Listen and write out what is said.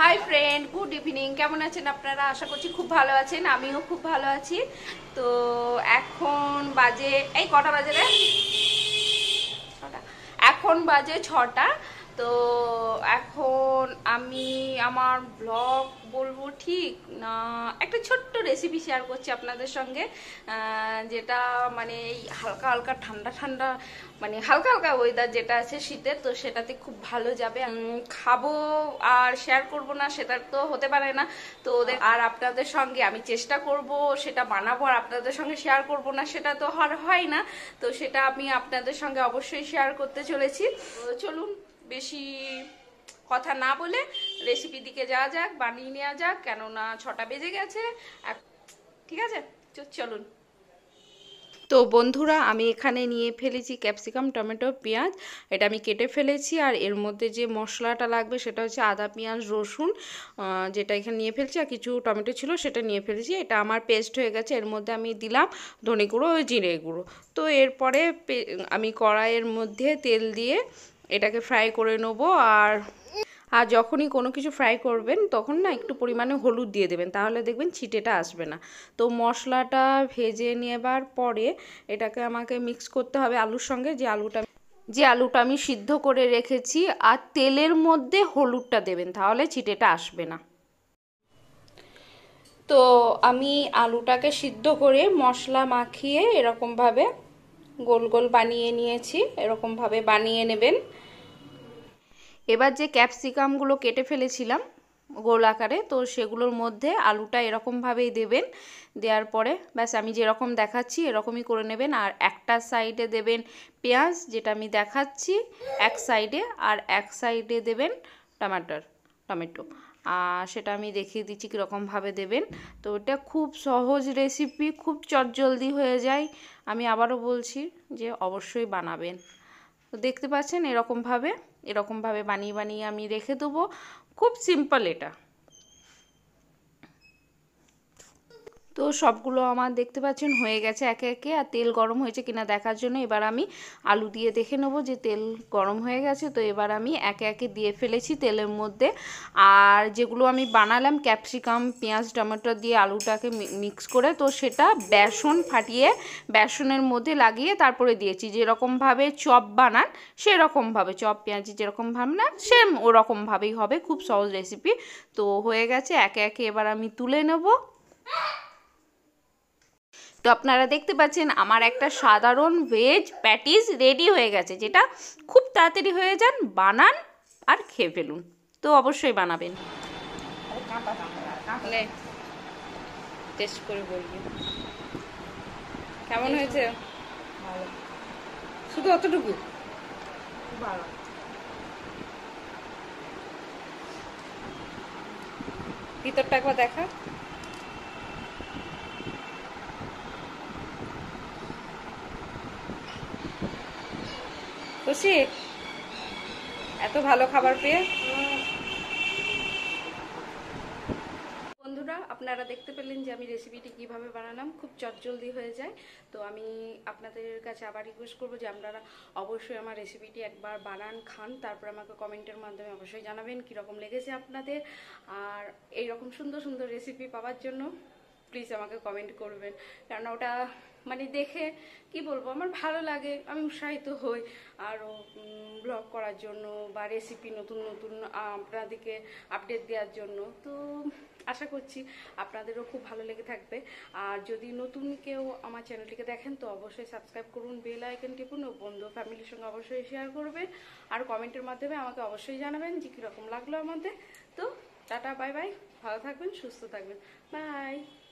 hi friend good evening কেমন আছেন আপনারা আশা করছি খুব ভালো আছেন আমিও খুব ভালো আছি তো এখন বাজে এই কটা বাজে রে ছটা এখন বাজে ছটা তো এখন আমি আমার ব্লগ বলবো ঠিক না একটা ছোট্ট রেসিপি শেয়ার করছি আপনাদের সঙ্গে যেটা মানে এই হালকা হালকা ঠান্ডা ঠান্ডা মানে হালকা হালকা ওয়েদার যেটা আছে শীতের তো সেটাতে খুব ভালো যাবে খাবো আর শেয়ার করব না সেটা তো হতে পারে না তো ওদের আর আপনাদের সঙ্গে আমি চেষ্টা করব সেটা বানাবো আর আপনাদের সঙ্গে শেয়ার করব না সেটা তো আর হয় না তো সেটা আমি আপনাদের সঙ্গে অবশ্যই শেয়ার করতে চলেছি চলুন বেশি কথা না বলে রেসিপি দিকে যাওয়া যাক বানিয়ে নেওয়া যাক কেননা ছটা বেজে গেছে ঠিক আছে চলুন তো বন্ধুরা আমি এখানে নিয়ে ফেলেছি ক্যাপসিকাম টমেটো পেঁয়াজ এটা আমি কেটে ফেলেছি আর এর মধ্যে যে মশলাটা লাগবে সেটা হচ্ছে আদা পেঁয়াজ রসুন যেটা এখানে নিয়ে ফেলছি আর কিছু টমেটো ছিল সেটা নিয়ে ফেলেছি এটা আমার পেস্ট হয়ে গেছে এর মধ্যে আমি দিলাম ধনে গুঁড়ো ও জিরে গুঁড়ো তো এরপরে আমি কড়াইয়ের মধ্যে তেল দিয়ে এটাকে ফ্রাই করে নেব আর আর যখনই কোনো কিছু ফ্রাই করবেন তখন না একটু পরিমাণে হলুদ দিয়ে দেবেন তাহলে দেখবেন ছিটেটা আসবে না তো মশলাটা ভেজে নেবার পরে এটাকে আমাকে মিক্স করতে হবে আলুর সঙ্গে যে আলুটা যে আলুটা আমি সিদ্ধ করে রেখেছি আর তেলের মধ্যে হলুদটা দেবেন তাহলে ছিটেটা আসবে না তো আমি আলুটাকে সিদ্ধ করে মশলা মাখিয়ে এরকমভাবে গোল গোল বানিয়ে নিয়েছি এরকমভাবে বানিয়ে নেবেন এবার যে ক্যাপসিকামগুলো কেটে ফেলেছিলাম গোল আকারে তো সেগুলোর মধ্যে আলুটা এরকমভাবেই দেবেন দেওয়ার পরে ব্যাস আমি যেরকম দেখাচ্ছি এরকমই করে নেবেন আর একটা সাইডে দেবেন পেঁয়াজ যেটা আমি দেখাচ্ছি এক সাইডে আর এক সাইডে দেবেন টমেটোর টমেটো সেটা আমি দেখিয়ে দিচ্ছি কীরকমভাবে দেবেন তো এটা খুব সহজ রেসিপি খুব চটজলদি হয়ে যায় আমি আবারও বলছি যে অবশ্যই বানাবেন তো দেখতে পাচ্ছেন এরকমভাবে এরকমভাবে বানিয়ে বানিয়ে আমি রেখে দেবো খুব সিম্পল এটা তো সবগুলো আমার দেখতে পাচ্ছেন হয়ে গেছে একে একে আর তেল গরম হয়েছে কিনা দেখার জন্য এবার আমি আলু দিয়ে দেখে নেবো যে তেল গরম হয়ে গেছে তো এবার আমি একে একে দিয়ে ফেলেছি তেলের মধ্যে আর যেগুলো আমি বানালাম ক্যাপসিকাম পেঁয়াজ টমেটো দিয়ে আলুটাকে মিক্স করে তো সেটা বেসন ফাটিয়ে বেসনের মধ্যে লাগিয়ে তারপরে দিয়েছি যেরকমভাবে চপ বানান সেরকমভাবে চপ পেঁয়াজি যেরকম ভাবনা সেম ওরকমভাবেই হবে খুব সহজ রেসিপি তো হয়ে গেছে একে একে এবার আমি তুলে নেবো তো আপনারা দেখতে পাচ্ছেন আমার একটা সাধারণ ভেজ প্যাটিস রেডি হয়ে গেছে যেটা খুব তাড়াতাড়ি হয়ে যান বানান আর খেয়ে ফেলুন তো অবশ্যই বানাবেন কেমন হয়েছে শুধু অতটুকু ভিতরটা একবার দেখা খুশি এত ভালো খাবার পেয়ে বন্ধুরা আপনারা দেখতে পেলেন যে আমি রেসিপিটি কিভাবে বানালাম খুব চটজলদি হয়ে যায় তো আমি আপনাদের কাছে আবার রিকোয়েস্ট করবো যে আপনারা অবশ্যই আমার রেসিপিটি একবার বানান খান তারপর আমাকে কমেন্টের মাধ্যমে অবশ্যই জানাবেন কীরকম লেগেছে আপনাদের আর এই রকম সুন্দর সুন্দর রেসিপি পাওয়ার জন্য প্লিজ আমাকে কমেন্ট করবেন কারণ ওটা মানে দেখে কি বলবো আমার ভালো লাগে আমি উৎসাহিত হই আরও ব্লগ করার জন্য বা রেসিপি নতুন নতুন আপনাদেরকে আপডেট দেওয়ার জন্য তো আশা করছি আপনাদেরও খুব ভালো লেগে থাকবে আর যদি নতুন কেউ আমার চ্যানেলটিকে দেখেন তো অবশ্যই সাবস্ক্রাইব করুন বেল আইকন টিপুন ও বন্ধু ফ্যামিলির সঙ্গে অবশ্যই শেয়ার করবেন আর কমেন্টের মাধ্যমে আমাকে অবশ্যই জানাবেন যে কীরকম লাগলো আমাদের তো টাটা বাই বাই ভালো থাকবেন সুস্থ থাকবেন বাই